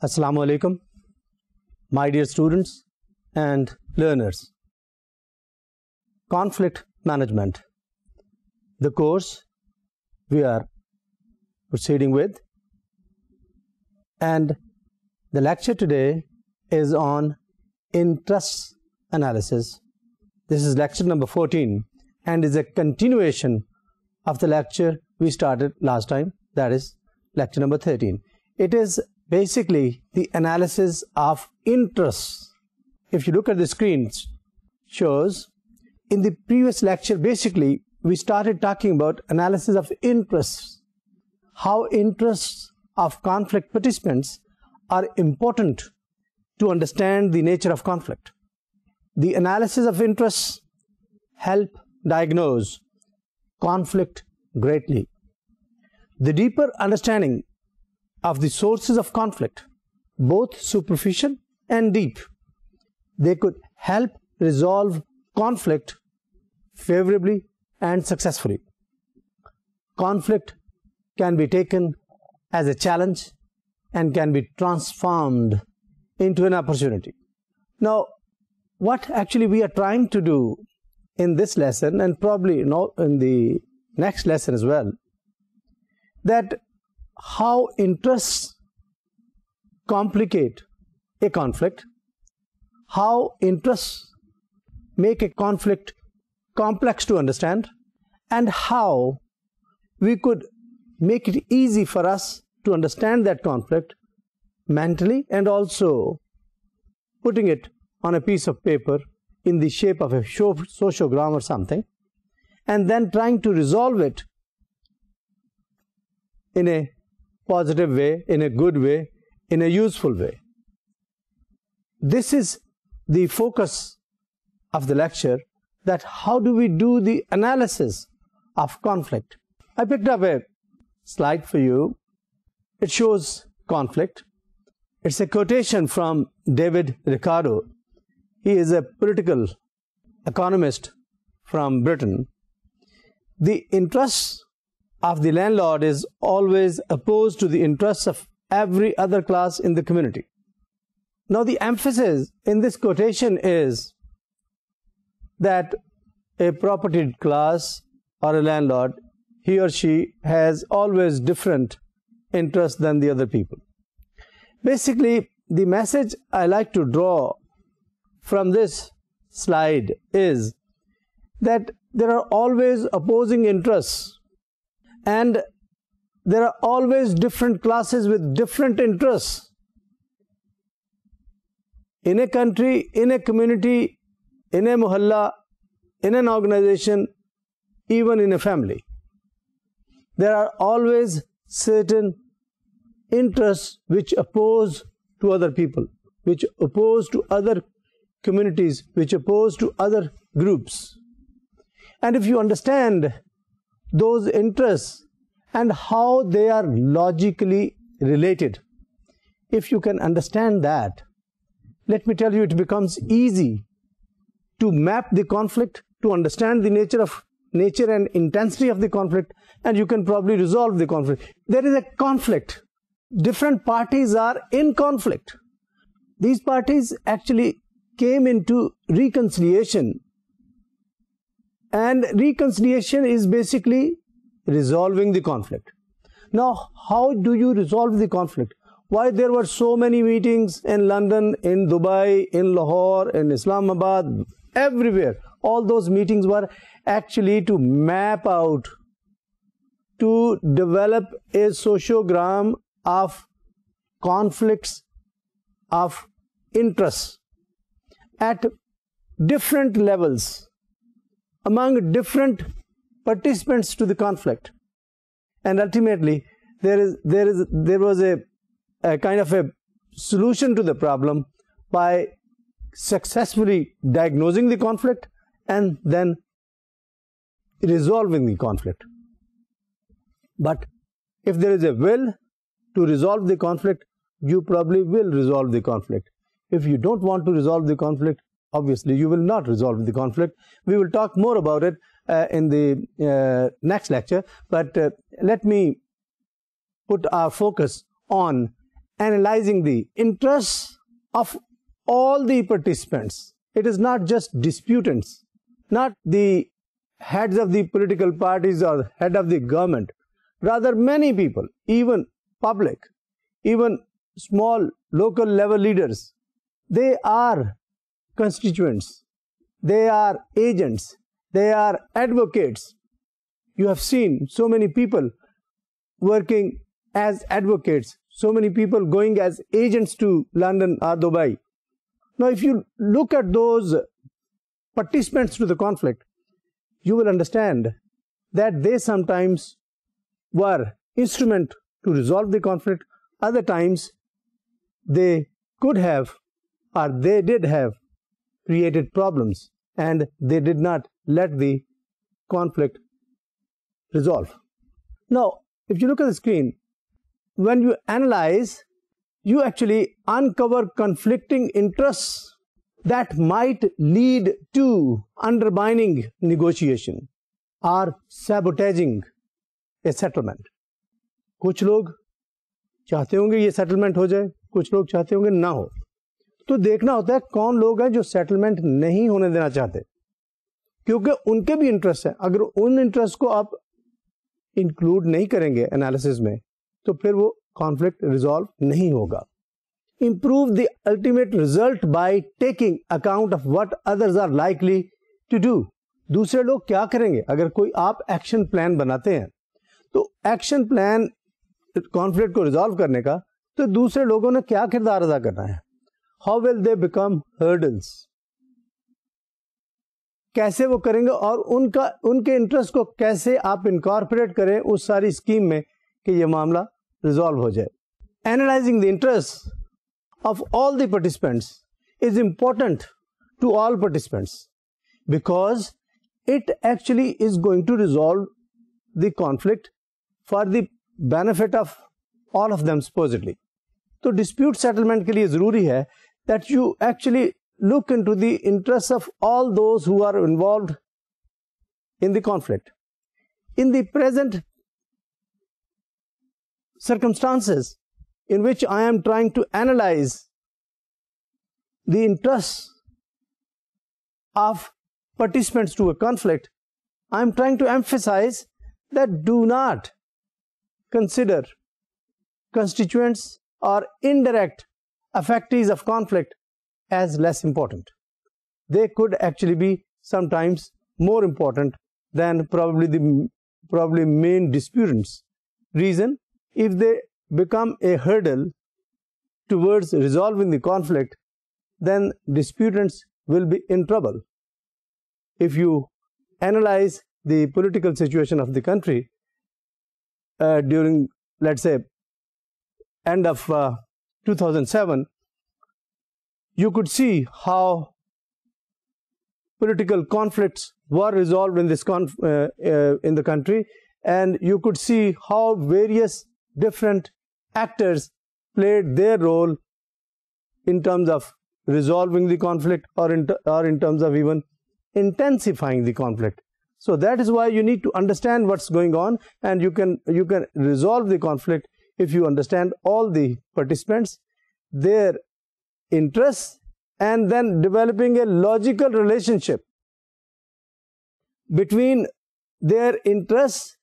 Assalamu alaikum, my dear students and learners. Conflict Management, the course we are proceeding with, and the lecture today is on interest analysis. This is lecture number 14 and is a continuation of the lecture we started last time, that is lecture number 13. It is basically the analysis of interests. If you look at the screens, shows in the previous lecture, basically, we started talking about analysis of interests, how interests of conflict participants are important to understand the nature of conflict. The analysis of interests help diagnose conflict greatly. The deeper understanding of the sources of conflict, both superficial and deep. They could help resolve conflict favorably and successfully. Conflict can be taken as a challenge and can be transformed into an opportunity. Now, what actually we are trying to do in this lesson and probably in, all, in the next lesson as well, that how interests complicate a conflict, how interests make a conflict complex to understand, and how we could make it easy for us to understand that conflict mentally and also putting it on a piece of paper in the shape of a sociogram or something and then trying to resolve it in a positive way, in a good way, in a useful way. This is the focus of the lecture that how do we do the analysis of conflict. I picked up a slide for you. It shows conflict. It's a quotation from David Ricardo. He is a political economist from Britain. The interests of the landlord is always opposed to the interests of every other class in the community. Now, the emphasis in this quotation is that a propertied class or a landlord, he or she has always different interests than the other people. Basically, the message I like to draw from this slide is that there are always opposing interests and there are always different classes with different interests. In a country, in a community, in a muhalla, in an organization, even in a family, there are always certain interests which oppose to other people, which oppose to other communities, which oppose to other groups. And if you understand those interests and how they are logically related. If you can understand that, let me tell you, it becomes easy to map the conflict, to understand the nature of nature and intensity of the conflict, and you can probably resolve the conflict. There is a conflict. Different parties are in conflict. These parties actually came into reconciliation and reconciliation is basically resolving the conflict. Now, how do you resolve the conflict? Why there were so many meetings in London, in Dubai, in Lahore, in Islamabad, everywhere. All those meetings were actually to map out, to develop a sociogram of conflicts of interests at different levels among different participants to the conflict. And ultimately, there is there is there was a, a kind of a solution to the problem by successfully diagnosing the conflict and then resolving the conflict. But if there is a will to resolve the conflict, you probably will resolve the conflict. If you don't want to resolve the conflict, obviously you will not resolve the conflict. We will talk more about it uh, in the uh, next lecture, but uh, let me put our focus on analyzing the interests of all the participants. It is not just disputants, not the heads of the political parties or head of the government, rather many people, even public, even small local level leaders, they are constituents, they are agents, they are advocates. You have seen so many people working as advocates, so many people going as agents to London or Dubai. Now, if you look at those participants to the conflict, you will understand that they sometimes were instrument to resolve the conflict, other times they could have or they did have created problems and they did not let the conflict resolve. Now, if you look at the screen, when you analyze, you actually uncover conflicting interests that might lead to undermining negotiation or sabotaging a settlement. कुछ लोग चाहते होंगे ये settlement हो जाए कुछ लोग चाहते होंगे ना हो तो देखना होता है कौन लोग हैं जो सेटलमेंट नहीं होने देना चाहते क्योंकि उनके भी इंटरेस्ट है अगर उन इंटरेस्ट को आप इंक्लूड नहीं करेंगे एनालिसिस में तो फिर वो कॉन्फ्लिक्ट रिजॉल्व नहीं होगा improve the ultimate result by taking account of what others are likely to do दूसरे लोग क्या करेंगे अगर कोई आप एक्शन प्लान बनाते हैं तो एक्शन प्लान कॉन्फ्लिक्ट को रिजोल्व करने का तो दूसरे लोगों ने क्या किरदार अदा करना है how will they become hurdles कैसे वो करेंगे और उनका उनके इंटरेस्ट को कैसे आप इनकॉर्पोरेट करें उस सारी स्कीम में कि ये मामला रिजॉल्व हो जाए analysing the interest of all the participants is important to all participants because it actually is going to resolve the conflict for the benefit of all of them supposedly तो dispute settlement के लिए जरूरी है that you actually look into the interests of all those who are involved in the conflict. In the present circumstances in which I am trying to analyze the interests of participants to a conflict, I am trying to emphasize that do not consider constituents or indirect affectees of conflict as less important. They could actually be sometimes more important than probably the probably main disputants. Reason, if they become a hurdle towards resolving the conflict, then disputants will be in trouble. If you analyze the political situation of the country uh, during, let's say, end of uh, 2007, you could see how political conflicts were resolved in this conf uh, uh, in the country and you could see how various different actors played their role in terms of resolving the conflict or in, or in terms of even intensifying the conflict. So that is why you need to understand what's going on and you can, you can resolve the conflict if you understand all the participants, their interests, and then developing a logical relationship between their interests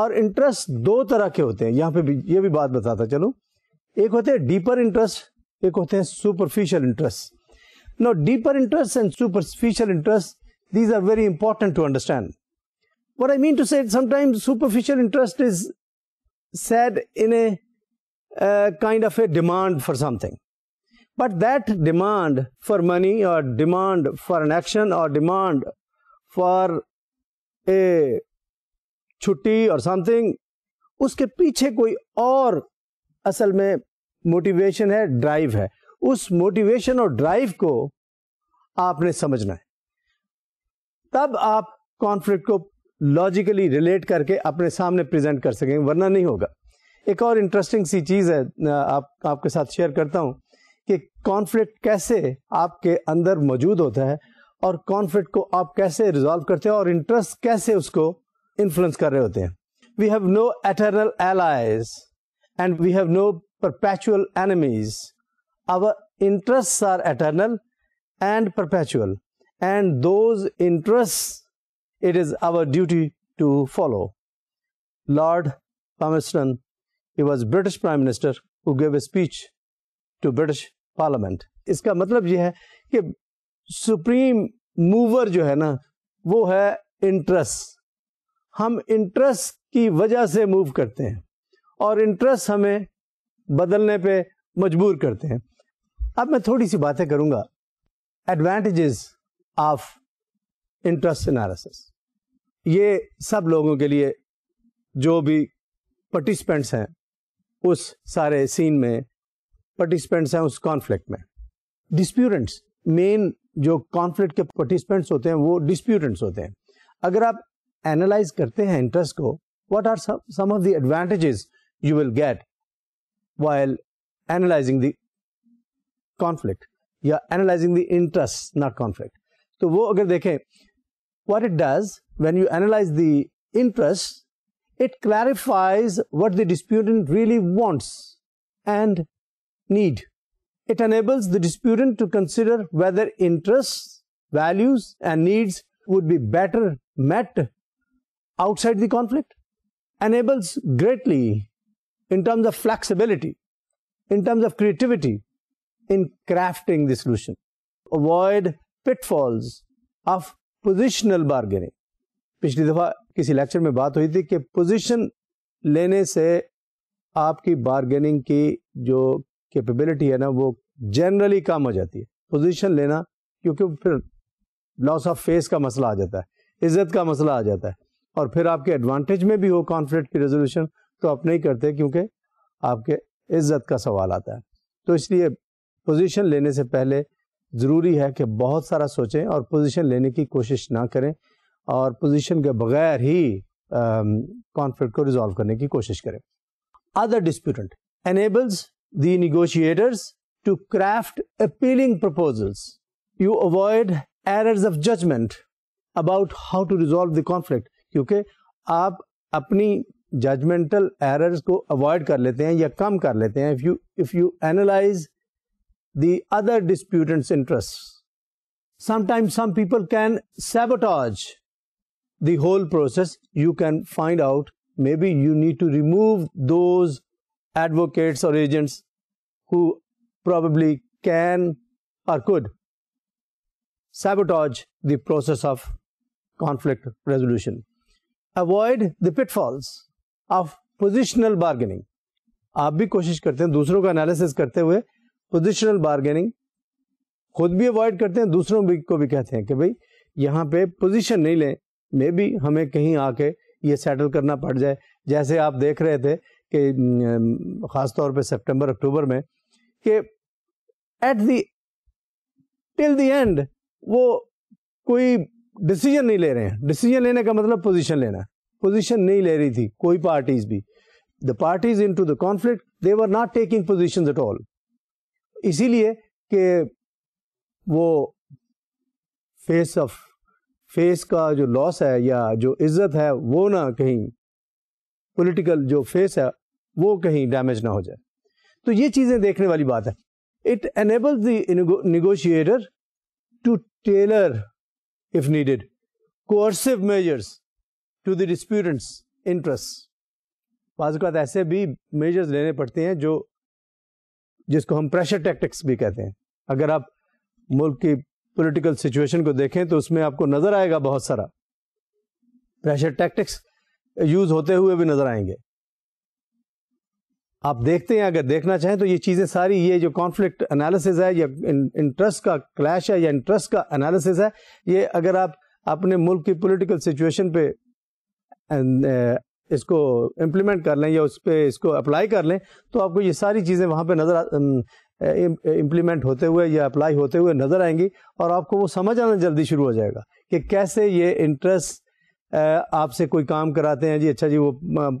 और interest दो तरह के होते हैं यहाँ पे भी ये भी बात बताता चलो एक होते हैं डीपर इंटरेस्ट एक होते हैं superficial interest no deeper interest and superficial interest these are very important to understand. What I mean to say, sometimes superficial interest is said in a uh, kind of a demand for something. But that demand for money or demand for an action or demand for a छुट्टी और something उसके पीछे कोई और असल में motivation है drive है उस मोटिवेशन और ड्राइव को आपने समझना है तब आप कॉन्फ्लिक्ट को लॉजिकली रिलेट करके अपने सामने प्रेजेंट कर सकेंगे वरना नहीं होगा एक और इंटरेस्टिंग सी चीज़ है आप आपके साथ शेयर करता हूँ कि कॉन्फ्लिक्ट कैसे आपके अंदर मौजूद होता है और कॉन्फ्लिक्ट को आप कैसे रिजॉल्व करते हैं और इंटरेस्ट कैसे उसको इन्फ्लुएंस कर रहे होते हैं we have no eternal allies and we have no perpetual enemies our interest are eternal and perpetual and those interest it is our duty to follow. Lord Palmerston, he was British Prime Minister who gave a speech to British Parliament. इसका मतलब यह है कि supreme mover जो है ना वो है interest. हम इंटरेस्ट की वजह से मूव करते हैं और इंटरेस्ट हमें बदलने पे मजबूर करते हैं अब मैं थोड़ी सी बातें करूंगा एडवांटेजेस ऑफ इंटरेस्ट एनालिसिस ये सब लोगों के लिए जो भी पार्टिसिपेंट्स हैं उस सारे सीन में पार्टिसिपेंट्स हैं उस कॉन्फ्लिक्ट में डिस्प्यूटेंट्स मेन जो कॉन्फ्लिक्ट के पार्टिसिपेंट्स होते हैं वो डिस्प्यूटेंट्स होते हैं अगर आप एनालाइज करते हैं इंटरेस्ट को what are some of the advantages you will get while analysing the conflict या analysing the interest not conflict तो वो अगर देखें what it does when you analyze the interest, it clarifies what the disputant really wants and need. It enables the disputant to consider whether interests, values and needs would be better met outside the conflict. Enables greatly in terms of flexibility, in terms of creativity, in crafting the solution. Avoid pitfalls of positional bargaining. पिछली दफ़ा किसी lecture में बात हुई थी कि position लेने से आपकी बारगेनिंग की जो कैपेबिलिटी है ना वो जनरली कम हो जाती है पोजीशन लेना क्योंकि फिर लॉस ऑफ फेस का मसला आ जाता है इज्जत का मसला आ जाता है और फिर आपके एडवांटेज में भी हो कॉन्फ्लिक्ट की रेजोल्यूशन तो आप नहीं करते क्योंकि आपके इज्जत का सवाल आता है तो इसलिए पोजिशन लेने से पहले ज़रूरी है कि बहुत सारा सोचें और पोजिशन लेने की कोशिश ना करें और पोजीशन के बगैर ही कॉन्फ्लिक्ट um, को रिजॉल्व करने की कोशिश करें other disputant enables the negotiators to craft appealing proposals you avoid errors of judgement about how to resolve the conflict क्योंकि आप अपनी जजमेंटल एरर्स को अवॉइड कर लेते हैं या कम कर लेते हैं if you if you analyse the other disputants interest sometimes some people can sabotage the whole process, you can find out maybe you need to remove those advocates or agents who probably can or could sabotage the process of conflict resolution. Avoid the pitfalls of positional bargaining. aap bhi koshish karte hain dusron ka analysis karte hue positional bargaining खुद भी avoid करते हैं दूसरों भी को भी कहते हैं कि भाई यहाँ पे पोजीशन नहीं लें मे भी हमें कहीं आके ये सेटल करना पड़ जाए जैसे आप देख रहे थे कि ख़ास तौर पे सितंबर अक्टूबर में कि at the till the end वो कोई डिसीजन नहीं ले रहे हैं डिसीजन लेने का मतलब पोजीशन लेना पोजीशन नहीं ले रही थी कोई पार्टीज भी the parties into the conflict they were not taking position at all इसीलिए कि वो फेस ऑफ फेस का जो लॉस है या जो इज्जत है वो ना कहीं पॉलिटिकल जो फेस है वो कहीं डैमेज ना हो जाए तो ये चीज़ें देखने वाली बात है it enable negotiator negotiator to tailor if needed coercive measures to the disputants interest बाज ऐसे भी मेजर्स लेने पड़ते हैं जो जिसको हम प्रेशर टैक्टिक्स भी कहते हैं अगर आप मुल्क की पोलिटिकल सिचुएशन को देखें तो उसमें आपको नजर आएगा बहुत सारा प्रेशर टैक्टिक्स यूज होते हुए भी नजर आएंगे आप देखते हैं अगर देखना चाहें तो ये चीज़ें सारी ये जो कॉन्फ्लिक्ट एनालिसिस है या इंटरेस्ट का क्लैश है या इंटरेस्ट का एनालिसिस है ये अगर आप अपने मुल्क की पोलिटिकल सिचुएशन पे uh, इसको इम्प्लीमेंट कर लें या उस पर इसको अप्लाई कर लें तो आपको ये सारी चीज़ें वहां पर नज़र इम्प्लीमेंट होते हुए या अप्लाई होते हुए नज़र आएंगी और आपको वो समझ आना जल्दी शुरू हो जाएगा कि कैसे ये इंटरेस्ट आपसे कोई काम कराते हैं जी अच्छा जी वो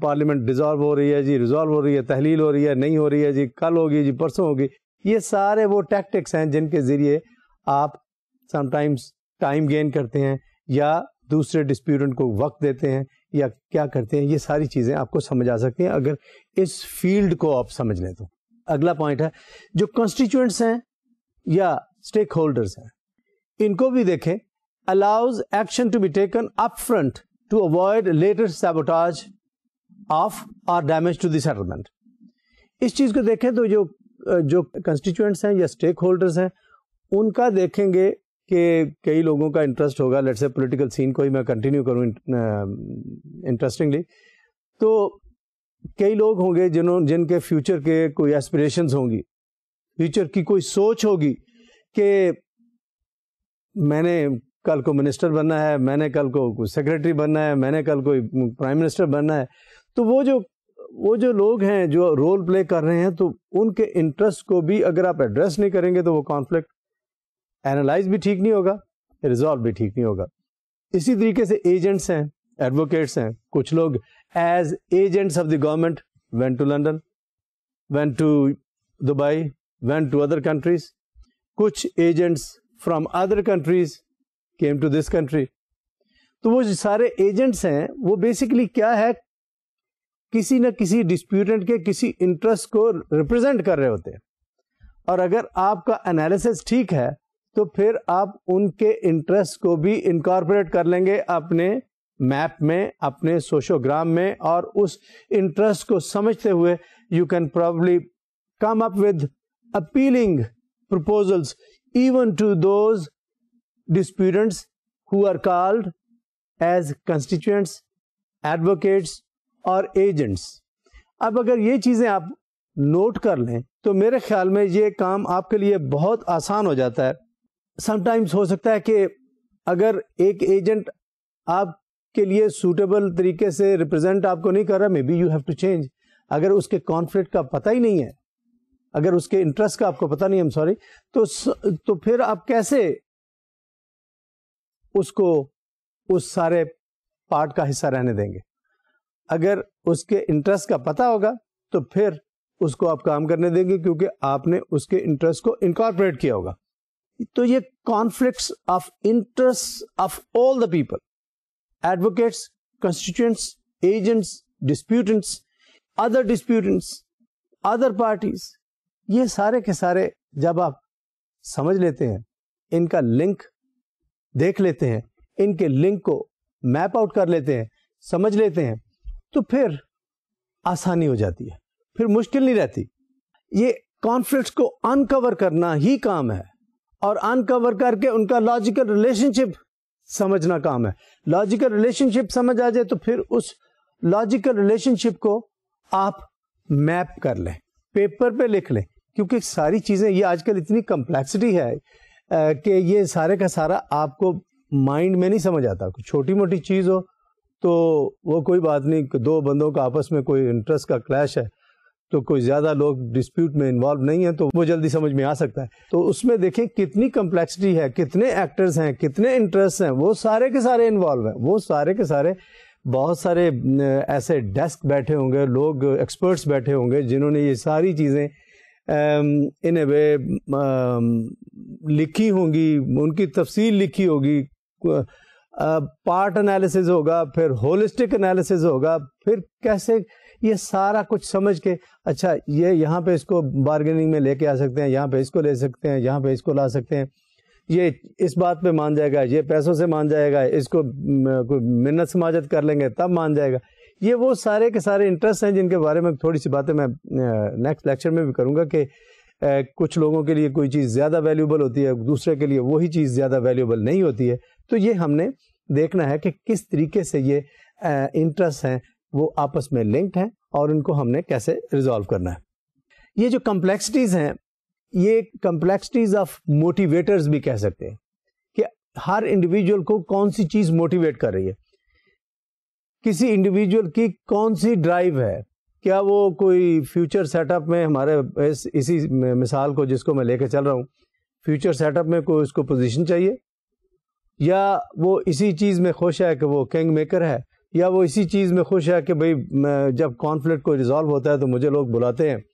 पार्लियामेंट डिज़ॉल्व हो रही है जी रिजॉल्व हो रही है तहलील हो रही है नहीं हो रही है जी कल होगी जी परसों होगी ये सारे वो टैक्टिक्स हैं जिनके ज़रिए आप समाइम्स टाइम गेन करते हैं या दूसरे डिस्प्यूटेंट को वक्त देते हैं या क्या करते हैं ये सारी चीज़ें आपको समझ आ सकती हैं अगर इस फील्ड को आप समझ लें तो अगला पॉइंट है जो कॉन्स्टिट्यूएंट्स हैं या स्टेक होल्डर्स हैं इनको भी देखें allows action to be taken up front to avoid later sabotage of और डैमेज टू सेटलमेंट इस चीज को देखें तो जो जो कंस्टिट्यूएंट्स हैं या स्टेक होल्डर्स हैं उनका देखेंगे कि कई लोगों का इंटरेस्ट होगा लेट्स से पॉलिटिकल सीन को ही मैं कंटिन्यू करूं इंटरेस्टिंगली तो कई लोग होंगे जिन्होंने जिनके फ्यूचर के कोई एस्पिरेशन होंगी फ्यूचर की कोई सोच होगी कि मैंने कल को मिनिस्टर बनना है मैंने कल को सेक्रेटरी बनना है मैंने कल कोई प्राइम मिनिस्टर बनना है तो वो जो वो जो लोग हैं जो रोल प्ले कर रहे हैं तो उनके इंटरेस्ट को भी अगर आप एड्रेस नहीं करेंगे तो वो कॉन्फ्लिक्ट एनालाइज भी ठीक नहीं होगा रिजॉल्व भी ठीक नहीं होगा इसी तरीके से एजेंट्स हैं एडवोकेट्स हैं कुछ लोग as agents of the government went to London, went to Dubai, went to other countries. कुछ agents from other countries came to this country. तो वो जो सारे agents हैं वो basically क्या है किसी न किसी डिस्प्यूटेंट के किसी इंटरेस्ट को रिप्रेजेंट कर रहे होते हैं और अगर आपका एनालिसिस ठीक है तो फिर आप उनके इंटरेस्ट को भी इनकॉर्पोरेट कर लेंगे अपने मैप में अपने सोशोग्राम में और उस इंटरेस्ट को समझते हुए you can probably come up with appealing proposals even to those disputants who are called as constituents, advocates और एजेंट्स अब अगर ये चीज़ें आप नोट कर लें तो मेरे ख्याल में ये काम आपके लिए बहुत आसान हो जाता है समटाइम्स हो सकता है कि अगर एक एजेंट आप के लिए सूटेबल तरीके से रिप्रेजेंट आपको नहीं कर रहा maybe you have to change अगर उसके कॉन्फ्लिक्ट का पता ही नहीं है अगर उसके इंटरेस्ट का आपको पता नहीं है सॉरी तो तो फिर आप कैसे उसको उस सारे पार्ट का हिस्सा रहने देंगे अगर उसके इंटरेस्ट का पता होगा तो फिर उसको आप काम करने देंगे क्योंकि आपने उसके इंटरेस्ट को इनकॉर्पोरेट किया होगा तो ये conflict of interest of all the people advocates, constituents, agents, disputants, other disputants, other parties, ये सारे के सारे जब आप समझ लेते हैं इनका लिंक देख लेते हैं इनके लिंक को मैप आउट कर लेते हैं समझ लेते हैं तो फिर आसानी हो जाती है फिर मुश्किल नहीं रहती ये कॉन्फ्लिक्ट को अनकवर करना ही काम है और अनकवर करके उनका लॉजिकल रिलेशनशिप समझना काम है लॉजिकल रिलेशनशिप समझ आ जाए तो फिर उस लॉजिकल रिलेशनशिप को आप मैप कर लें पेपर पे लिख लें क्योंकि सारी चीज़ें ये आजकल इतनी कंप्लेक्सिटी है कि ये सारे का सारा आपको माइंड में नहीं समझ आता कोई छोटी मोटी चीज़ हो तो वो कोई बात नहीं दो बंदों का आपस में कोई इंटरेस्ट का क्लैश है तो कोई ज़्यादा लोग डिस्प्यूट में इन्वॉल्व नहीं है तो वो जल्दी समझ में आ सकता है तो उसमें देखें कितनी कम्प्लेक्सिटी है कितने एक्टर्स हैं कितने इंटरेस्ट हैं वो सारे के सारे इन्वॉल्व हैं वो सारे के सारे बहुत सारे ऐसे डेस्क बैठे होंगे लोग एक्सपर्ट्स बैठे होंगे जिन्होंने ये सारी चीज़ें इन वे लिखी होंगी उनकी तफसील लिखी होगी पार्ट एनालिसिस होगा फिर होलिस्टिक एनालिसिस होगा फिर कैसे ये सारा कुछ समझ के अच्छा ये यहाँ पे इसको बार्गेनिंग में लेके आ सकते हैं यहाँ पे इसको ले सकते हैं यहाँ पे इसको ला सकते हैं ये इस बात पे मान जाएगा ये पैसों से मान जाएगा इसको कोई मिन्नत समाजत कर लेंगे तब मान जाएगा ये वो सारे के सारे इंटरेस्ट हैं जिनके बारे में थोड़ी सी बातें मैं नेक्स्ट लेक्चर में भी करूँगा कि कुछ लोगों के लिए कोई चीज़ ज़्यादा वैल्यूबल होती है दूसरे के लिए वही चीज़ ज़्यादा वैल्यूबल नहीं होती है तो ये हमने देखना है कि किस तरीके से ये इंटरेस्ट हैं वो आपस में लिंक्ड हैं और इनको हमने कैसे रिजोल्व करना है ये जो कम्प्लेक्सिटीज़ हैं ये कम्प्लेक्सिटीज़ ऑफ मोटिवेटर्स भी कह सकते हैं कि हर इंडिविजुअल को कौन सी चीज़ मोटिवेट कर रही है किसी इंडिविजुअल की कौन सी ड्राइव है क्या वो कोई फ्यूचर सेटअप में हमारे इस, इसी मिसाल को जिसको मैं लेकर चल रहा हूँ फ्यूचर सेटअप में कोई उसको पोजीशन चाहिए या वो इसी चीज़ में खुश है कि वो किंग मेकर है या वो इसी चीज़ में खुश है कि भाई जब कॉन्फ्लिक्ट को रिज़ॉल्व होता है तो मुझे लोग बुलाते हैं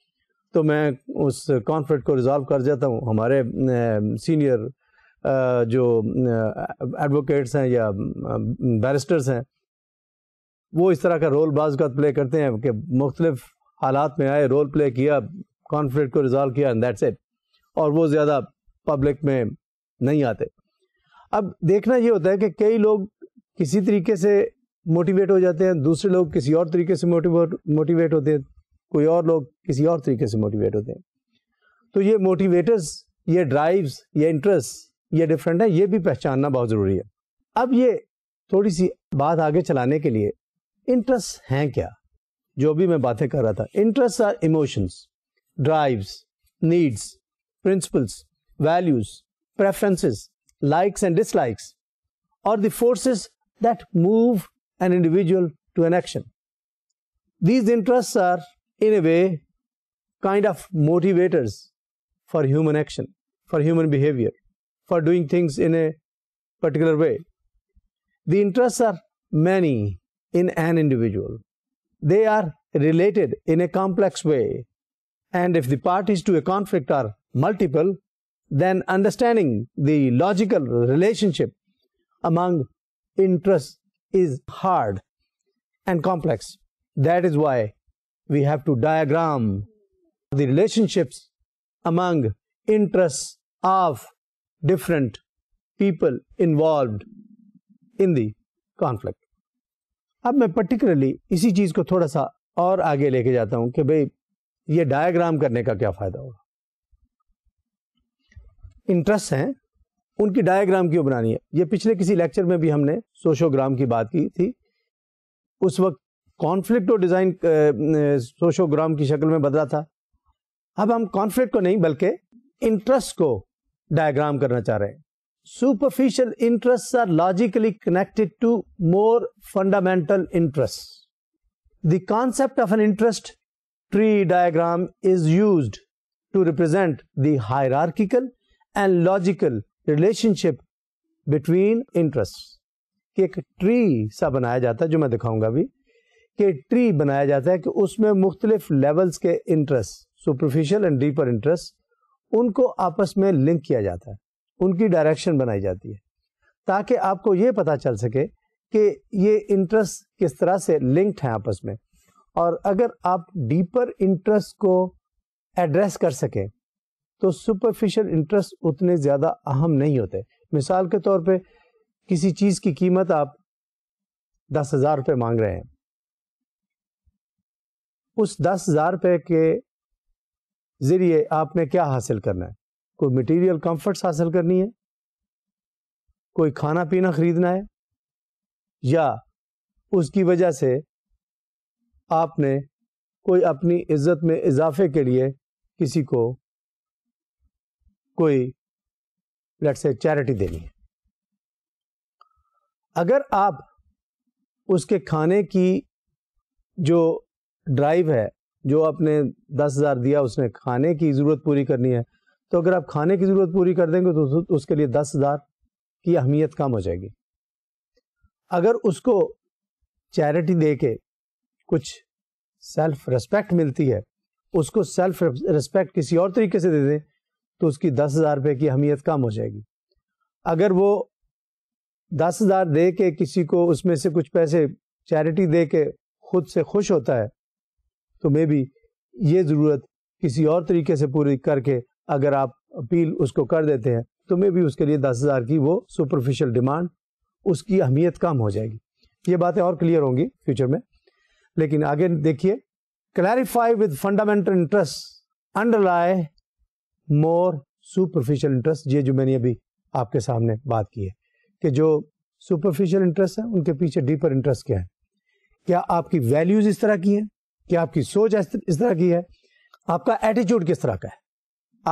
तो मैं उस कॉन्फ्लिक्ट को रिज़ॉल्व कर जाता हूँ हमारे सीनियर जो एडवोकेट्स हैं या बैरिस्टर्स हैं वो इस तरह का रोल बाज का प्ले करते हैं कि मुख्तलिफ हालात में आए रोल प्ले किया कॉन्फ्लिक्ट को रिजॉल्व किया एंड दैट्स इट और वो ज़्यादा पब्लिक में नहीं आते अब देखना ये होता है कि कई लोग किसी तरीके से मोटिवेट हो जाते हैं दूसरे लोग किसी और तरीके से मोटिवेट मोटिवेट होते हैं कोई और लोग किसी और तरीके से मोटिवेट होते हैं तो ये मोटिवेटर्स ये ड्राइव्स ये इंटरेस्ट ये डिफरेंट है ये भी पहचानना बहुत ज़रूरी है अब ये थोड़ी सी बात आगे चलाने के लिए इंटरेस्ट हैं क्या जो भी मैं बातें कर रहा था interest are emotions drives needs principles values preferences likes and dislikes और the forces that move an individual to an action. These interests are, in a way, kind of motivators for human action, for human behavior, for doing things in a particular way. The interests are many in an individual. They are related in a complex way. And if the parties to a conflict are multiple, then understanding the logical relationship among interests is hard and complex. That is why we have to diagram the relationships among interests of different people involved in the conflict. अब मैं particularly इसी चीज को थोड़ा सा और आगे लेके जाता हूं कि भाई ये डायग्राम करने का क्या फायदा होगा इंटरेस्ट हैं उनकी डायग्राम क्यों बनानी है ये पिछले किसी लेक्चर में भी हमने सोशोग्राम की बात की थी उस वक्त कॉन्फ्लिक्ट डिज़ाइन सोशोग्राम की शक्ल में बदला था अब हम कॉन्फ्लिक्ट को नहीं बल्कि इंटरेस्ट को डायग्राम करना चाह रहे हैं superficial interest are logically connected to more fundamental interest the concept of an interest tree diagram is use to represent hierarchical and logical relationship between interest कि एक ट्री सा बनाया जाता है जो मैं दिखाऊंगा अभी कि ट्री बनाया जाता है कि उसमें मुख्तलिफ लेवल्स के interest superficial and deeper interest उनको आपस में लिंक किया जाता है उनकी डायरेक्शन बनाई जाती है ताकि आपको ये पता चल सके कि ये इंटरेस्ट किस तरह से लिंक्ड हैं आपस में और अगर आप डीपर इंटरेस्ट को एड्रेस कर सकें तो सुपरफिशियल इंटरेस्ट उतने ज़्यादा अहम नहीं होते मिसाल के तौर पे किसी चीज़ की कीमत आप दस हज़ार रुपये मांग रहे हैं उस दस हज़ार रुपये के ज़रिए आपने क्या हासिल करना है कोई मटेरियल कंफर्ट्स हासिल करनी है कोई खाना पीना खरीदना है या उसकी वजह से आपने कोई अपनी इज्जत में इजाफे के लिए किसी को कोई लेट से चैरिटी देनी है अगर आप उसके खाने की जो ड्राइव है जो आपने दस हज़ार दिया उसने खाने की ज़रूरत पूरी करनी है तो अगर आप खाने की ज़रूरत पूरी कर देंगे तो उसके लिए दस हज़ार की अहमियत कम हो जाएगी अगर उसको चैरिटी दे के कुछ सेल्फ रिस्पेक्ट मिलती है उसको सेल्फ रिस्पेक्ट किसी और तरीके से दे दें तो उसकी दस हज़ार रुपये की अहमियत कम हो जाएगी अगर वो दस हज़ार दे के किसी को उसमें से कुछ पैसे चैरिटी दे के खुद से खुश होता है तो मे बी ये ज़रूरत किसी और तरीके से पूरी करके अगर आप अपील उसको कर देते हैं तो मे भी उसके लिए दस हज़ार की वो सुपरफिशियल डिमांड उसकी अहमियत कम हो जाएगी ये बातें और क्लियर होंगी फ्यूचर में लेकिन आगे देखिए clarify with fundamental interest underlie more superficial interest ये जो मैंने अभी आपके सामने बात की है कि जो सुपरफिशियल इंटरेस्ट है उनके पीछे डीपर इंटरेस्ट क्या है क्या आपकी वैल्यूज इस तरह की हैं क्या आपकी सोच इस तरह की है आपका एटीट्यूड किस तरह का है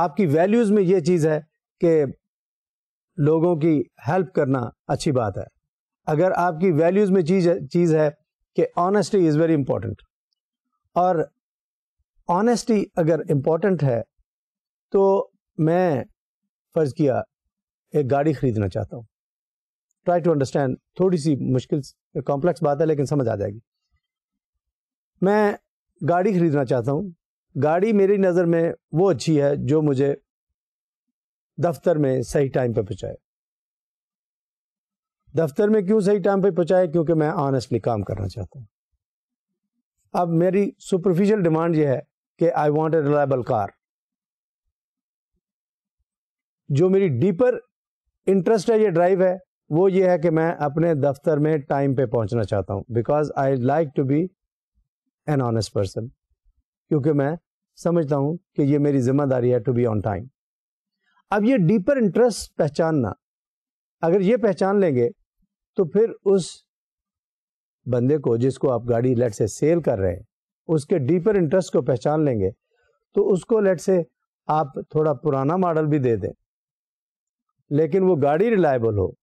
आपकी वैल्यूज में ये चीज़ है कि लोगों की हेल्प करना अच्छी बात है अगर आपकी वैल्यूज में चीज चीज़ है कि ऑनेस्टी इज़ वेरी इंपॉर्टेंट और ऑनेस्टी अगर इंपॉर्टेंट है तो मैं फ़र्ज़ किया एक गाड़ी ख़रीदना चाहता हूँ ट्राई टू अंडरस्टैंड थोड़ी सी मुश्किल कॉम्प्लेक्स बात है लेकिन समझ आ जाएगी मैं गाड़ी ख़रीदना चाहता हूँ गाड़ी मेरी नज़र में वो अच्छी है जो मुझे दफ्तर में सही टाइम पर पहुँचाए दफ्तर में क्यों सही टाइम पर पहुँचाए क्योंकि मैं ऑनेस्टली काम करना चाहता हूँ अब मेरी सुपरफिशियल डिमांड ये है कि I want a reliable car जो मेरी डीपर इंटरेस्ट है ये ड्राइव है वो ये है कि मैं अपने दफ्तर में टाइम पे पहुंचना चाहता हूँ because I like to be an honest person क्योंकि मैं समझता हूँ कि ये मेरी जिम्मेदारी है टू बी ऑन टाइम अब ये डीपर इंटरेस्ट पहचानना अगर ये पहचान लेंगे तो फिर उस बंदे को जिसको आप गाड़ी लेट से सेल कर रहे हैं उसके डीपर इंटरेस्ट को पहचान लेंगे तो उसको लेट से आप थोड़ा पुराना मॉडल भी दे दें लेकिन वो गाड़ी रिलायबल हो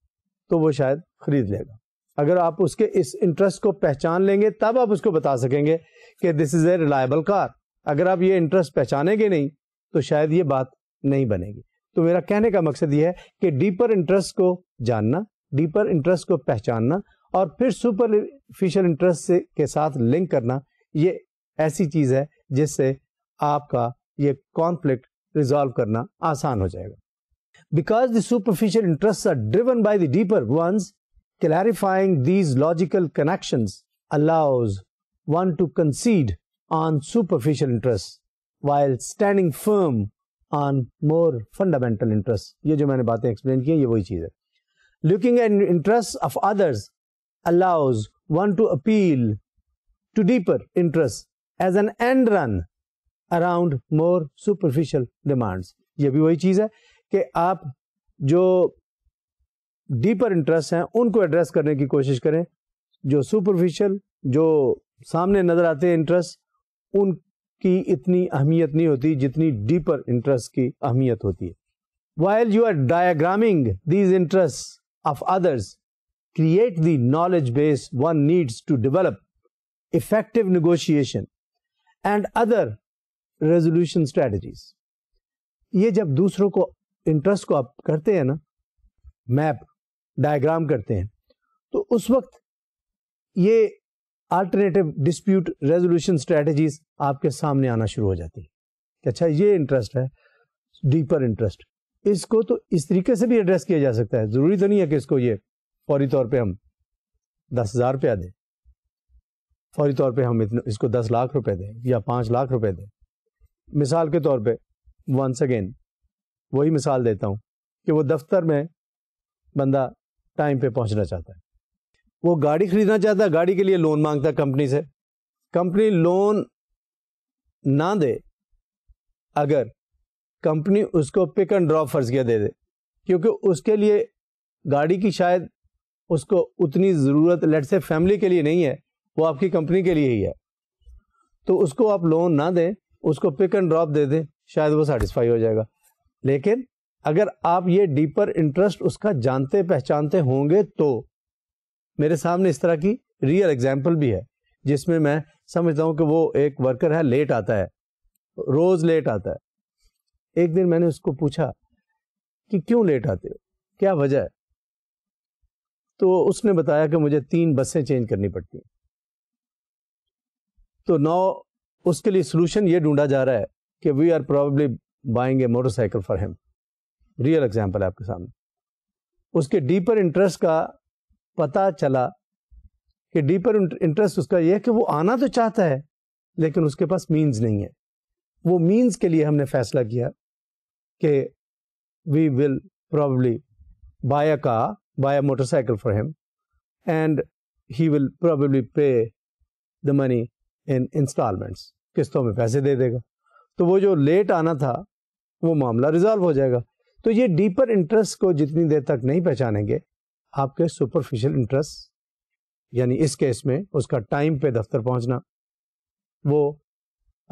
तो वो शायद खरीद लेगा अगर आप उसके इस इंटरेस्ट को पहचान लेंगे तब आप उसको बता सकेंगे कि this is a reliable car अगर आप ये इंटरेस्ट पहचानेंगे नहीं तो शायद ये बात नहीं बनेगी तो मेरा कहने का मकसद यह है कि डीपर इंटरेस्ट को जानना डीपर इंटरेस्ट को पहचानना और फिर सुपरफिशियल इंटरेस्ट से के साथ लिंक करना ये ऐसी चीज़ है जिससे आपका ये कॉन्फ्लिक्ट रिजॉल्व करना आसान हो जाएगा because the superficial interests are driven by the deeper ones, clarifying these logical connections allows one to concede on superficial interests while standing firm on more fundamental interests. ये जो मैंने बातें एक्सप्लेन की हैं ये वही चीज़ है Looking at interests of others allows one to appeal to deeper interests as an end run around more superficial demands. ये भी वही चीज़ है कि आप जो डीपर इंटरेस्ट हैं उनको एड्रेस करने की कोशिश करें जो सुपरफिशियल जो सामने नज़र आते हैं इंटरेस्ट उनकी इतनी अहमियत नहीं होती जितनी डीपर इंटरेस्ट की अहमियत होती है while you are diagramming these interests of others, create the knowledge base one needs to develop effective negotiation and other resolution strategies. ये जब दूसरों को इंटरेस्ट को आप करते हैं ना मैप डायग्राम करते हैं तो उस वक्त ये अल्टरनेटिव डिस्प्यूट रेजोल्यूशन स्ट्रेटजीज आपके सामने आना शुरू हो जाती है कि अच्छा ये इंटरेस्ट है डीपर इंटरेस्ट इसको तो इस तरीके से भी एड्रेस किया जा सकता है जरूरी तो नहीं है कि इसको ये फौरी तौर पे हम दस हजार रुपया दें फौरी तौर पे हम इतने इसको दस लाख रुपए दें या पाँच लाख रुपए दें मिसाल के तौर पे वंस अगेन वही मिसाल देता हूँ कि वो दफ्तर में बंदा टाइम पे पहुँचना चाहता है वो गाड़ी खरीदना चाहता है गाड़ी के लिए लोन मांगता है कंपनी से कंपनी लोन ना दे अगर कंपनी उसको पिक एंड ड्रॉप फर्ज किया दे दे क्योंकि उसके लिए गाड़ी की शायद उसको उतनी ज़रूरत लेट से फैमिली के लिए नहीं है वो आपकी कंपनी के लिए ही है तो उसको आप लोन ना दें उसको पिक एंड ड्रॉप दे दें शायद वो सेटिस्फाई हो जाएगा लेकिन अगर आप ये डीपर इंटरेस्ट उसका जानते पहचानते होंगे तो मेरे सामने इस तरह की रियल एग्जाम्पल भी है जिसमें मैं समझता हूँ कि वो एक वर्कर है लेट आता है रोज लेट आता है एक दिन मैंने उसको पूछा कि क्यों लेट आते हो क्या वजह है तो उसने बताया कि मुझे तीन बसें चेंज करनी पड़ती हैं तो नौ उसके लिए सोल्यूशन ये ढूंढा जा रहा है कि we are probably buying a motorcycle for him real example है आपके सामने उसके डीपर इंटरेस्ट का पता चला कि डीपर इंटरेस्ट उसका यह है कि वो आना तो चाहता है लेकिन उसके पास मीन्स नहीं है वो मीन्स के लिए हमने फैसला किया कि we will probably buy a car buy a motorcycle for him and he will probably pay the money in instalments किस्तों में पैसे दे देगा तो वो जो लेट आना था वो मामला रिजॉल्व हो जाएगा तो ये डीपर इंटरेस्ट को जितनी देर तक नहीं पहचानेंगे आपके सुपरफिशियल इंटरेस्ट यानी इस केस में उसका टाइम पे दफ्तर पहुंचना वो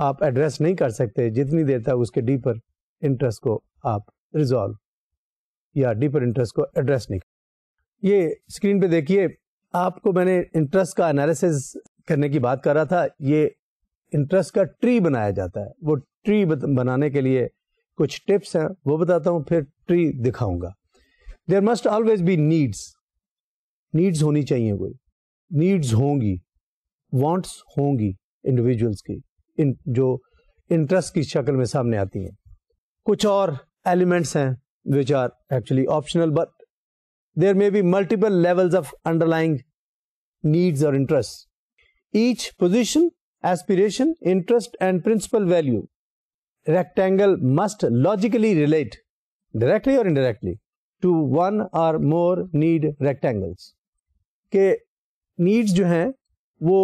आप एड्रेस नहीं कर सकते जितनी देर तक उसके डीपर इंटरेस्ट को आप रिजॉल्व या डीपर इंटरेस्ट को एड्रेस नहीं ये स्क्रीन पे देखिए आपको मैंने इंटरेस्ट का एनालिसिस करने की बात कर रहा था ये इंटरेस्ट का ट्री बनाया जाता है वो ट्री बनाने के लिए कुछ टिप्स हैं वो बताता हूं फिर ट्री दिखाऊंगा there must always be needs needs होनी चाहिए कोई नीड्स होंगी वांट्स होंगी इंडिविजुअल्स की इन जो इंटरेस्ट की शक्ल में सामने आती हैं कुछ और एलिमेंट्स हैं which are actually optional but there may be multiple levels of underlying needs और interest each position aspiration interest and principle value rectangle must logically relate directly or indirectly to one or more need rectangles के needs जो हैं वो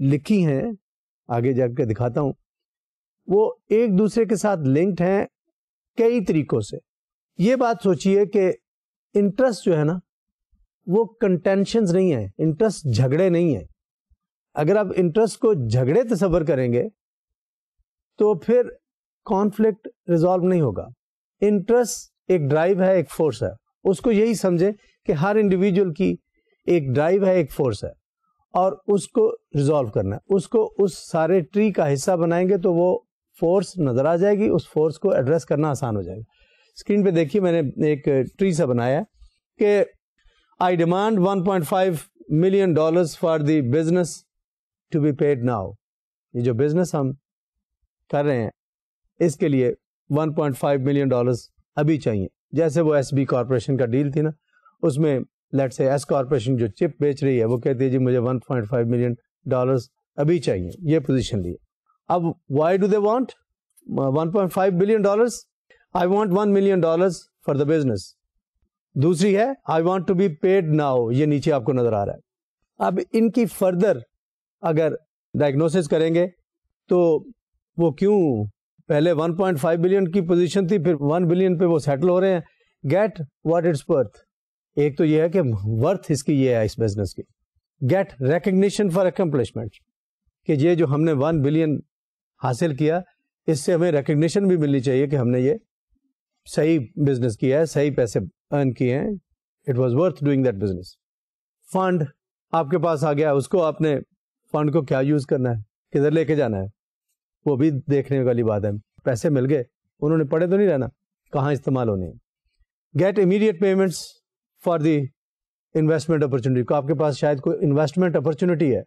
लिखी हैं आगे जाकर दिखाता हूँ वो एक दूसरे के साथ लिंक्ड हैं कई तरीकों से ये बात सोचिए कि इंटरेस्ट जो है ना वो कंटेंशंस नहीं है इंटरेस्ट झगड़े नहीं है अगर आप इंटरेस्ट को झगड़े तस्वर करेंगे तो फिर कॉन्फ्लिक्ट रिजॉल्व नहीं होगा इंटरेस्ट एक ड्राइव है एक फोर्स है उसको यही समझे कि हर इंडिविजुअल की एक ड्राइव है एक फोर्स है और उसको रिजॉल्व करना है उसको उस सारे ट्री का हिस्सा बनाएंगे तो वो फोर्स नज़र आ जाएगी उस फोर्स को एड्रेस करना आसान हो जाएगा स्क्रीन पे देखिए मैंने एक ट्री सा बनाया कि I demand 1.5 million dollars for the business to be paid now ये जो बिजनेस हम कर रहे हैं इसके लिए 1.5 मिलियन डॉलर्स अभी चाहिए जैसे वो एस बी कॉरपोरेशन का डील थी ना उसमें लेट से एस कॉरपोरेशन जो चिप बेच रही है वो कहती है जी मुझे 1.5 मिलियन डॉलर्स अभी चाहिए ये पोजीशन ली अब why do they want 1.5 billion dollars I want 1 million dollars for the business दूसरी है I want to be paid now ये नीचे आपको नजर आ रहा है अब इनकी फर्दर अगर डायग्नोसिस करेंगे तो वो क्यों पहले 1.5 बिलियन की पोजीशन थी फिर 1 बिलियन पे वो सेटल हो रहे हैं गेट व्हाट इट्स वर्थ एक तो ये है कि वर्थ इसकी ये है इस बिजनेस की गेट रिकग्निशन फॉर अकम्पलिशमेंट कि ये जो हमने वन बिलियन हासिल किया इससे हमें रिकग्निशन भी मिलनी चाहिए कि हमने ये सही बिजनेस किया है सही पैसे अर्न किए हैं it was worth doing that business fund आपके पास आ गया उसको आपने फंड को क्या यूज करना है किधर लेके जाना है वो भी देखने वाली बात है पैसे मिल गए उन्होंने पढ़े तो नहीं रहना कहाँ इस्तेमाल होने get immediate payments for the investment opportunity आपके पास शायद कोई इन्वेस्टमेंट अपॉर्चुनिटी है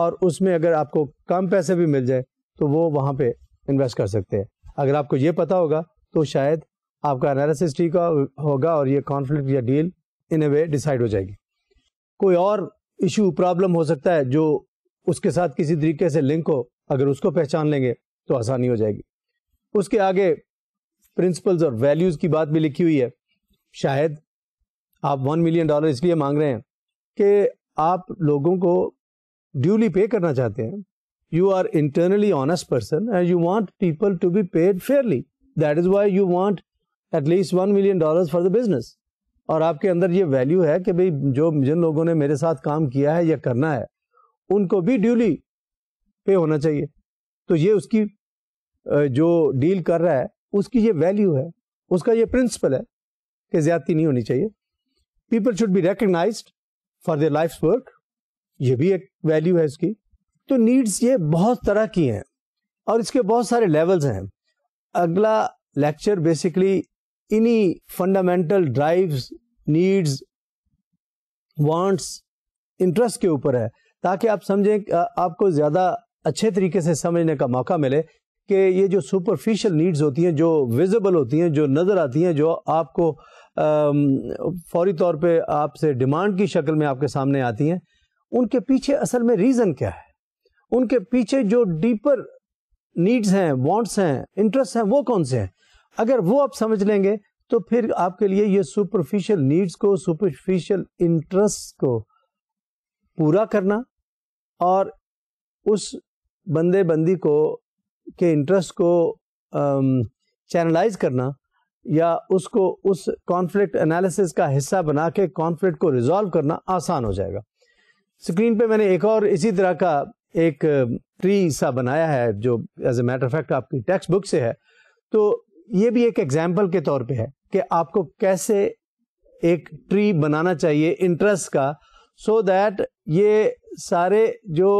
और उसमें अगर आपको कम पैसे भी मिल जाए तो वो वहाँ पे इन्वेस्ट कर सकते हैं अगर आपको ये पता होगा तो शायद आपका एनालिसिस ठीक होगा और ये कॉन्फ्लिक्ट या deal in A way decide हो जाएगी कोई और इशू प्रॉब्लम हो सकता है जो उसके साथ किसी तरीके से लिंक हो अगर उसको पहचान लेंगे तो आसानी हो जाएगी उसके आगे प्रिंसिपल्स और वैल्यूज़ की बात भी लिखी हुई है शायद आप वन मिलियन डॉलर इसलिए मांग रहे हैं कि आप लोगों को ड्यूली पे करना चाहते हैं you are internally honest person and you want people to be paid fairly that is why you want at least one million dollar for the business और आपके अंदर ये वैल्यू है कि भाई जो जिन लोगों ने मेरे साथ काम किया है या करना है उनको भी ड्यूली पे होना चाहिए तो ये उसकी जो डील कर रहा है उसकी ये वैल्यू है उसका ये प्रिंसिपल है कि ज्यादती नहीं होनी चाहिए people should be recognise for their life work ये भी एक वैल्यू है इसकी तो नीड्स ये बहुत तरह की हैं और इसके बहुत सारे लेवल्स हैं अगला लेक्चर बेसिकली इन्हीं fundamental drives needs wants interest के ऊपर है ताकि आप समझें आपको ज़्यादा अच्छे तरीके से समझने का मौका मिले कि ये जो सुपरफिशियल नीड्स होती हैं जो विजिबल होती हैं जो नज़र आती हैं जो आपको फौरी तौर पे आपसे डिमांड की शक्ल में आपके सामने आती हैं उनके पीछे असल में रीज़न क्या है उनके पीछे जो डीपर नीड्स हैं वांट्स हैं इंटरेस्ट हैं वो कौन से हैं अगर वो आप समझ लेंगे तो फिर आपके लिए ये सुपरफिशियल नीड्स को सुपरफिशियल इंटरेस्ट को पूरा करना और उस बंदे बंदी को के इंटरेस्ट को चैनलाइज करना या उसको उस कॉन्फ्लिक्ट एनालिसिस का हिस्सा बना के कॉन्फ्लिक्ट को रिजॉल्व करना आसान हो जाएगा स्क्रीन पे मैंने एक और इसी तरह का एक ट्री सा बनाया है जो एज ए मैटर फैक्ट आपकी टेक्स्ट बुक से है तो ये भी एक एग्जाम्पल के तौर पे है कि आपको कैसे एक ट्री बनाना चाहिए इंटरेस्ट का सो so दैट ये सारे जो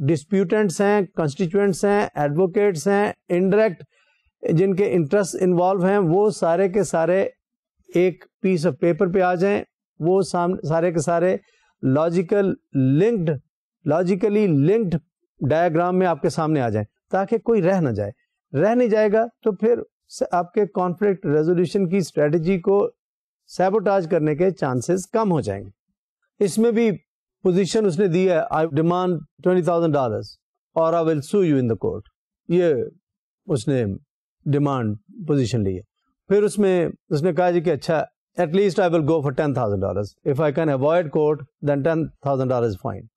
डिस्प्यूटेंट्स हैं कंस्टिट्यूएंट्स हैं एडवोकेट्स हैं इनडायरेक्ट जिनके इंटरेस्ट इन्वॉल्व हैं वो सारे के सारे एक पीस ऑफ पेपर पे आ जाएं वो सारे के सारे logical linked logically linked diagram में आपके सामने आ जाए ताकि कोई रह ना जाए रह नहीं जाएगा तो फिर आपके कॉन्फ्लिक्ट रेजोल्यूशन की स्ट्रेटजी को सेबोटाज करने के चांसेस कम हो जाएंगे इसमें भी पोजिशन उसने दी है I demand twenty thousand dollar और I will sue you in the court ये उसने डिमांड पोजिशन ली है फिर उसमें उसने कहा जी कि अच्छा at least I will go for ten thousand dollar if I can avoid court then ten thousand dollar is fine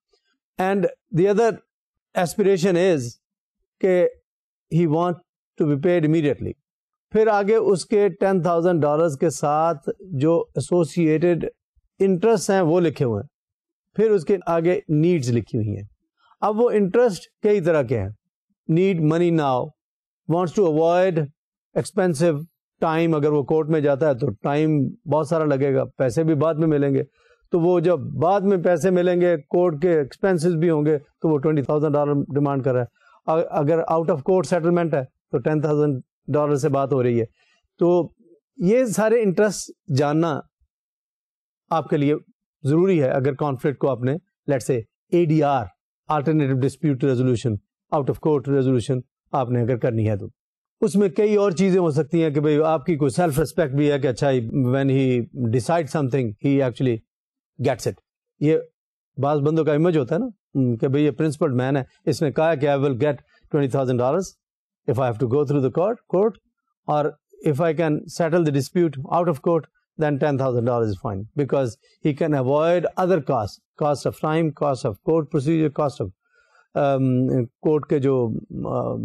and the other aspiration is के he want to be paid immediately फिर आगे उसके टेन थाउजेंड डॉलर के साथ जो associated interest हैं वो लिखे हुए हैं फिर उसके आगे नीड्स लिखी हुई हैं अब वो इंटरेस्ट कई तरह के हैं need money now wants to avoid expensive time अगर वो कोर्ट में जाता है तो टाइम बहुत सारा लगेगा पैसे भी बाद में मिलेंगे तो वो जब बाद में पैसे मिलेंगे कोर्ट के एक्सपेंसिस भी होंगे तो वो ट्वेंटी थाउजेंड डॉलर डिमांड कर रहा है अगर आउट ऑफ कोर्ट सेटलमेंट है तो टेन थाउजेंड डॉलर से बात हो रही है तो ये सारे इंटरेस्ट जानना आपके लिए ज़रूरी है अगर कॉन्फ्लिक्ट को आपने let's say A D R alternative dispute resolution out of court resolution आपने अगर करनी है तो उसमें कई और चीज़ें हो सकती हैं कि भाई आपकी कोई सेल्फ रिस्पेक्ट भी है कि अच्छा when he decide something he actually gets it ये बाज बंदों का इमेज होता है ना कि भाई ये प्रिंसिपल मैन है इसने कहा कि I will get twenty thousand dollars if I have to go through the court court और if I can settle the dispute out of court then $10,000 is fine because he can avoid other costs, cost of time, cost of court procedure, cost of court um, के जो uh,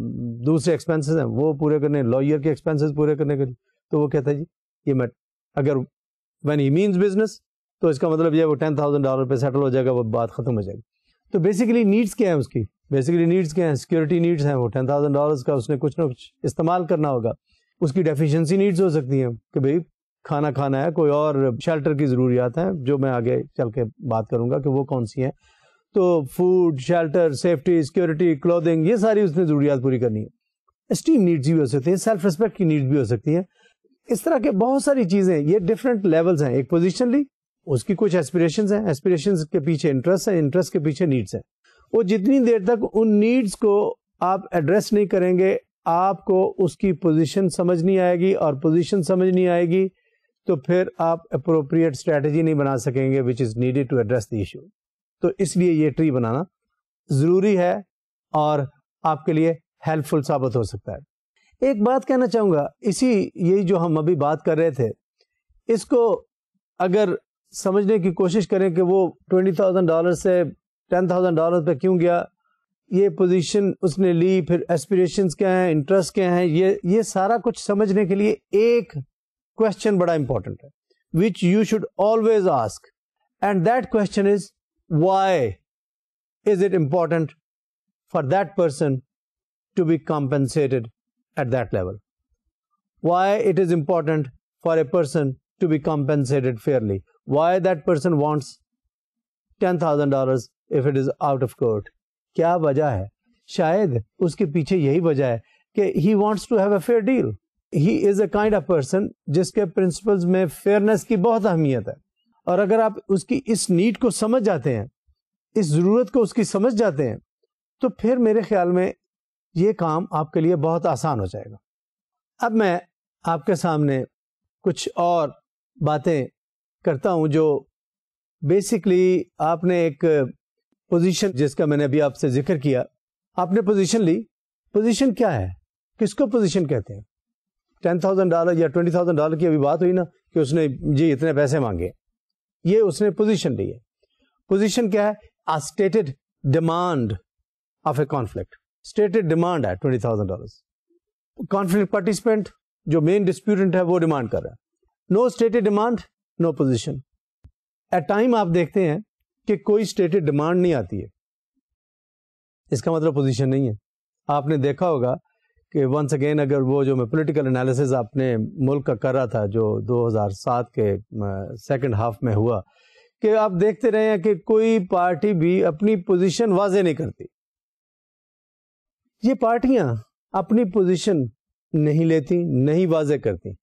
दूसरे expenses हैं वो पूरे करने lawyer के expenses पूरे करने के तो वो कहता है जी ये मैं अगर व्हेन ही मींस बिजनेस तो इसका मतलब ये वो टेन थाउजेंड डॉलर पे सेटल हो जाएगा वो बात खत्म हो जाएगी तो बेसिकली नीड्स क्या है उसकी बेसिकली नीड्स क्या है सिक्योरिटी नीड्स हैं वो टेन थाउजेंड डॉलर का उसने कुछ ना कुछ इस्तेमाल करना होगा उसकी डेफिशिएंसी नीड्स हो सकती हैं कि भाई खाना खाना है कोई और शेल्टर की ज़रूरियात हैं जो मैं आगे चल के बात करूँगा कि वो कौन सी हैं तो food shelter safety security clothing ये सारी उसने ज़रूरियात पूरी करनी है स्टीम नीड्स भी हो सकती है सेल्फ रिस्पेक्ट की नीड्स भी हो सकती है इस तरह के बहुत सारी चीज़ें ये डिफरेंट लेवल्स हैं एक पोजिशनली उसकी कुछ एस्पिरेशन हैं एस्पिरेशन के पीछे इंटरेस्ट है इंटरेस्ट के पीछे नीड्स हैं वो जितनी देर तक उन नीड्स को आप एड्रेस नहीं करेंगे आपको उसकी पोजिशन समझ नहीं आएगी और पोजिशन समझ नहीं आएगी तो फिर आप अप्रोप्रिएट स्ट्रेटेजी नहीं बना सकेंगे which is needed to address the issue तो इसलिए ये ट्री बनाना ज़रूरी है और आपके लिए हेल्पफुल साबित हो सकता है एक बात कहना चाहूँगा इसी यही जो हम अभी बात कर रहे थे इसको अगर समझने की कोशिश करें कि वो ट्वेंटी थाउजेंड डॉलर से टेन थाउजेंड डॉलर पर क्यों गया ये पोजीशन उसने ली फिर एस्पिरेशंस क्या हैं इंटरेस्ट क्या हैं ये ये सारा कुछ समझने के लिए एक क्वेश्चन बड़ा इंपॉर्टेंट है which you should always ask and that question is why is it important for that person to be compensated at that level why it is important for a person to be compensated fairly why that person wants ten thousand dollar if it is out of court क्या वजह है शायद उसके पीछे यही वजह है कि he wants to have a fair deal he is a kind of person जिसके प्रिंसिपल में फेयरनेस की बहुत अहमियत है और अगर आप उसकी इस नीड को समझ जाते हैं इस ज़रूरत को उसकी समझ जाते हैं तो फिर मेरे ख्याल में ये काम आपके लिए बहुत आसान हो जाएगा अब मैं आपके सामने कुछ और बातें करता हूं जो बेसिकली आपने एक पोजीशन जिसका मैंने अभी आपसे जिक्र किया आपने पोजीशन ली पोजीशन क्या है किसको पोजीशन कहते हैं टेन थाउजेंड डॉलर या ट्वेंटी थाउजेंड डॉलर की अभी बात हुई ना कि उसने जी इतने पैसे मांगे ये उसने पोजीशन ली है पोजीशन क्या है a stated demand of a conflict stated demand है twenty thousand dollar conflict participant जो मेन डिस्प्यूटेंट है वो डिमांड कर रहा है no stated demand no position at time आप देखते हैं कि कोई स्टेटेड डिमांड नहीं आती है इसका मतलब पोजिशन नहीं है आपने देखा होगा कि वंस अगेन अगर वो जो मैं पॉलिटिकल एनालिसिस अपने मुल्क का कर रहा था जो 2007 के सेकंड हाफ में हुआ कि आप देखते रहे हैं कि कोई पार्टी भी अपनी पोजीशन वाजे नहीं करती ये पार्टियां अपनी पोजीशन नहीं लेती नहीं वाजे करती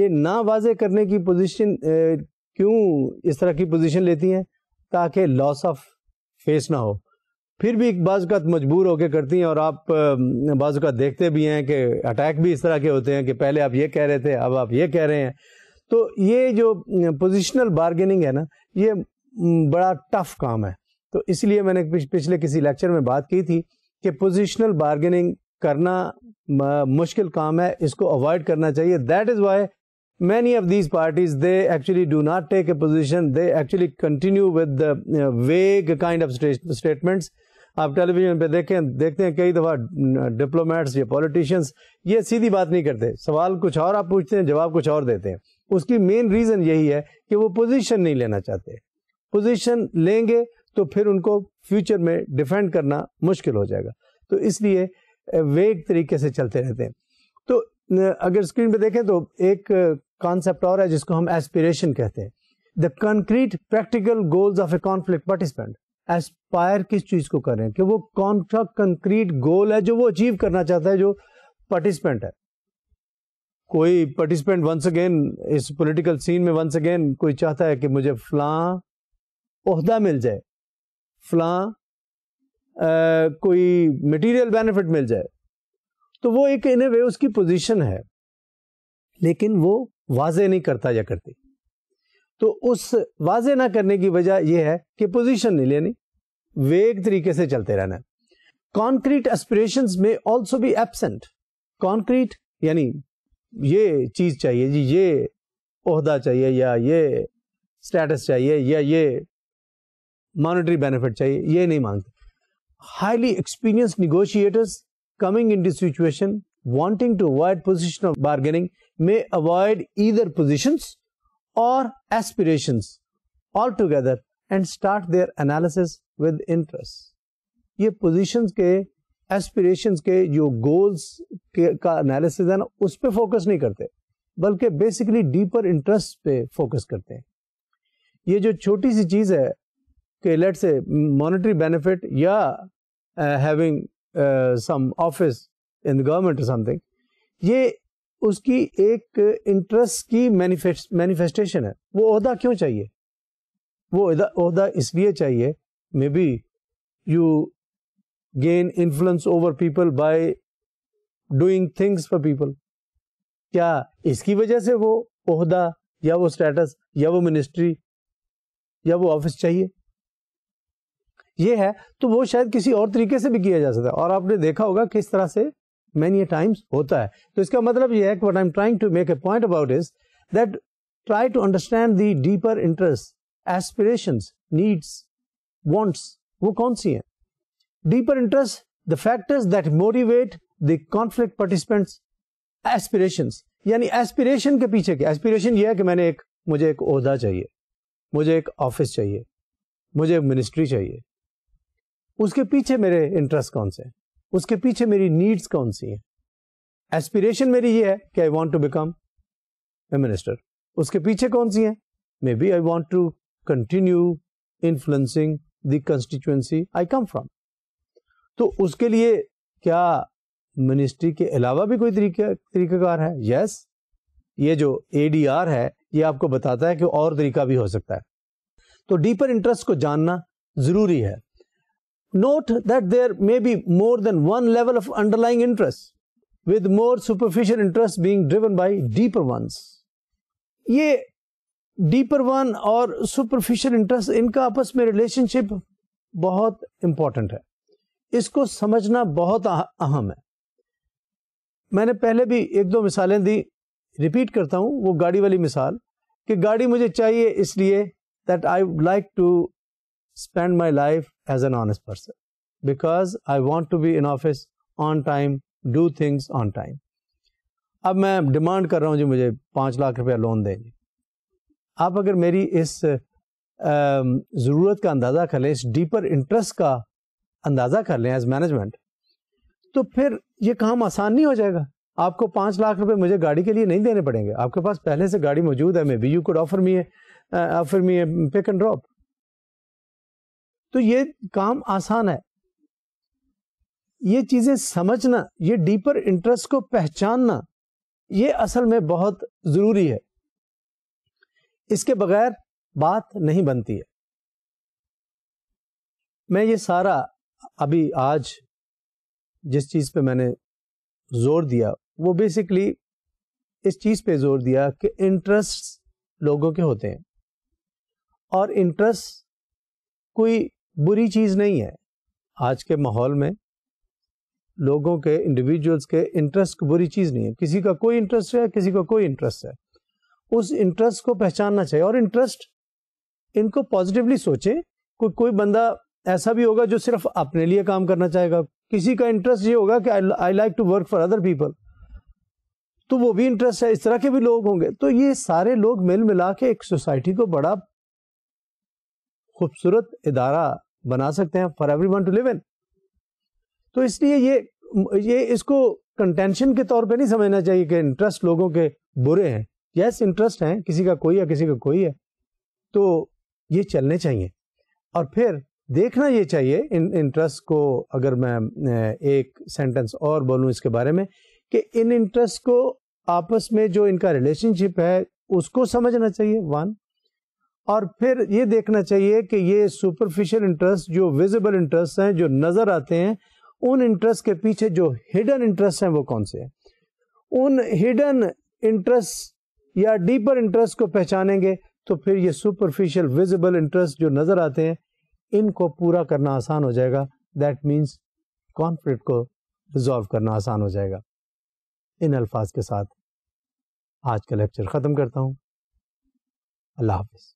ये ना वाजे करने की पोजीशन क्यों इस तरह की पोजीशन लेती हैं ताकि लॉस ऑफ फेस ना हो फिर भी एक बाज़त मजबूर होके करती हैं और आप बाज़त देखते भी हैं कि अटैक भी इस तरह के होते हैं कि पहले आप ये कह रहे थे अब आप ये कह रहे हैं तो ये जो पोजिशनल बार्गेनिंग है ना ये बड़ा टफ काम है तो इसलिए मैंने पिछले किसी लेक्चर में बात की थी कि पोजिशनल बार्गेनिंग करना मुश्किल काम है इसको अवॉइड करना चाहिए that is why many of these parties they actually do not take a position they actually continue with vague kind kind of आप टेलीविजन पे देखें देखते हैं कई दफ़ा डिप्लोमेट्स या पॉलिटिशियंस ये सीधी बात नहीं करते सवाल कुछ और आप पूछते हैं जवाब कुछ और देते हैं उसकी मेन रीज़न यही है कि वो पोजीशन नहीं लेना चाहते पोजीशन लेंगे तो फिर उनको फ्यूचर में डिफेंड करना मुश्किल हो जाएगा तो इसलिए वेग तरीके से चलते रहते हैं तो अगर स्क्रीन पर देखें तो एक कॉन्सेप्ट और है जिसको हम एस्पिरेशन कहते हैं the concrete practical goals of a conflict participant aspire किस चीज को कर रहे कि वो कौन सा कंक्रीट गोल है जो वो अचीव करना चाहता है जो पार्टिसिपेंट है कोई पार्टिसिपेंट वंस अगेन इस पॉलिटिकल सीन में वंस अगेन कोई चाहता है कि मुझे फलां ओहदा मिल जाए फलां कोई मटेरियल बेनिफिट मिल जाए तो वो एक इन वे उसकी पोजीशन है लेकिन वो वाजे नहीं करता या करती तो उस वाजे ना करने की वजह यह है कि पोजीशन नहीं लेनी वेग तरीके से चलते रहना है कॉन्क्रीट एस्पिरेशन में ऑल्सो भी एबसेंट कॉन्क्रीट यानी ये चीज चाहिए जी ये ओहदा चाहिए या ये स्टेटस चाहिए या ये मॉनेटरी बेनिफिट चाहिए ये नहीं मांगते highly experience negotiators coming in this situation wanting to avoid position of bargaining में अवॉइड ईदर पोजिशन और aspiration altogether and start their analysis with interest ये पोजीशंस के एस्पिरेशंस के जो गोल्स के का एनालिसिस है ना उस पर फोकस नहीं करते बल्कि बेसिकली डीपर इंटरेस्ट पे फोकस करते हैं ये जो छोटी सी चीज़ है कि लेट से मॉनेटरी बेनिफिट या having some office in government something ये उसकी एक इंटरेस्ट की मैनिफेस्टेशन है वो अहदा क्यों चाहिए वो अहदा इसलिए चाहिए Maybe you gain influence over people by doing things for people. क्या इसकी वजह से वो ओहदा या वो स्टेटस या वो मिनिस्ट्री या वो ऑफिस चाहिए ये है तो वो शायद किसी और तरीके से भी किया जा सकता है और आपने देखा होगा किस तरह से मैनी टाइम्स होता है तो इसका मतलब ये है कि what I am trying to make a point about is that try to understand the deeper interest aspirations needs wants वो कौन सी है deeper interest the factors that motivate the conflict participant aspiration यानी एस्पिरेशन के पीछे क्या aspiration ये है कि मैंने एक मुझे एक ओहदा चाहिए मुझे एक ऑफिस चाहिए मुझे एक मिनिस्ट्री चाहिए उसके पीछे मेरे इंटरेस्ट कौन से हैं उसके पीछे मेरी नीड्स कौन सी हैं एस्पिरेशन मेरी ये है कि I want to become a minister उसके पीछे कौन सी हैं maybe I want to continue influencing the constituency I come from तो उसके लिए क्या मिनिस्ट्री के अलावा भी कोई तरीका तरीकाकार है यस yes. ये जो आर है ये आपको बताता है कि और तरीका भी हो सकता है तो डीपर इंटरेस्ट को जानना जरूरी है note that there may be more than one level of underlying interest with more superficial interest being driven by deeper ones ये डीपर वन और सुपरफिशियल इंटरेस्ट इनका आपस में रिलेशनशिप बहुत इंपॉर्टेंट है इसको समझना बहुत अहम है मैंने पहले भी एक दो मिसालें दी रिपीट करता हूं वो गाड़ी वाली मिसाल कि गाड़ी मुझे चाहिए इसलिए that I like to spend my life as an honest person because I want to be in office on time do things on time अब मैं डिमांड कर रहा हूँ जी मुझे पांच लाख रुपया लोन देंगे आप अगर मेरी इस ज़रूरत का अंदाज़ा कर लें इस डीपर इंटरेस्ट का अंदाज़ा कर लें एज मैनेजमेंट तो फिर ये काम आसान नहीं हो जाएगा आपको पांच लाख रुपए मुझे गाड़ी के लिए नहीं देने पड़ेंगे आपके पास पहले से गाड़ी मौजूद है maybe you could offer me offer me pick and drop तो ये काम आसान है ये चीज़ें समझना ये डीपर इंटरेस्ट को पहचानना ये असल में बहुत ज़रूरी है इसके बगैर बात नहीं बनती है मैं ये सारा अभी आज जिस चीज़ पे मैंने जोर दिया वो बेसिकली इस चीज़ पे जोर दिया कि इंटरेस्ट लोगों के होते हैं और इंटरेस्ट कोई बुरी चीज़ नहीं है आज के माहौल में लोगों के इंडिविजुअल्स के इंटरेस्ट बुरी चीज़ नहीं है किसी का कोई इंटरेस्ट है किसी का कोई इंटरेस्ट है उस इंटरेस्ट को पहचानना चाहिए और इंटरेस्ट इनको पॉजिटिवली सोचें कोई कोई बंदा ऐसा भी होगा जो सिर्फ अपने लिए काम करना चाहेगा किसी का इंटरेस्ट ये होगा कि I like to work for other people तो वो भी इंटरेस्ट है इस तरह के भी लोग होंगे तो ये सारे लोग मिल मिला के एक सोसाइटी को बड़ा खूबसूरत इदारा बना सकते हैं for everyone to live in तो इसलिए ये ये इसको कंटेंशन के तौर पे नहीं समझना चाहिए कि इंटरेस्ट लोगों के बुरे हैं यस इंटरेस्ट हैं किसी का कोई है किसी का कोई है तो ये चलने चाहिए और फिर देखना ये चाहिए इन इंटरेस्ट को अगर मैं एक सेंटेंस और बोलूँ इसके बारे में कि इन इंटरेस्ट को आपस में जो इनका रिलेशनशिप है उसको समझना चाहिए वन और फिर ये देखना चाहिए कि ये सुपरफिशियल इंटरेस्ट जो विजिबल इंटरेस्ट हैं जो नज़र आते हैं उन इंटरेस्ट के पीछे जो हिडन इंटरेस्ट हैं वो कौन से हैं उन हिडन इंटरेस्ट या डीपर इंटरेस्ट को पहचानेंगे तो फिर ये सुपरफिशियल विजिबल इंटरेस्ट जो नज़र आते हैं इनको पूरा करना आसान हो जाएगा दैट मीन्स कॉन्फ्लिक्ट को रिजॉल्व करना आसान हो जाएगा इन अल्फाज के साथ आज का लेक्चर ख़त्म करता हूँ अल्लाह हाफिज़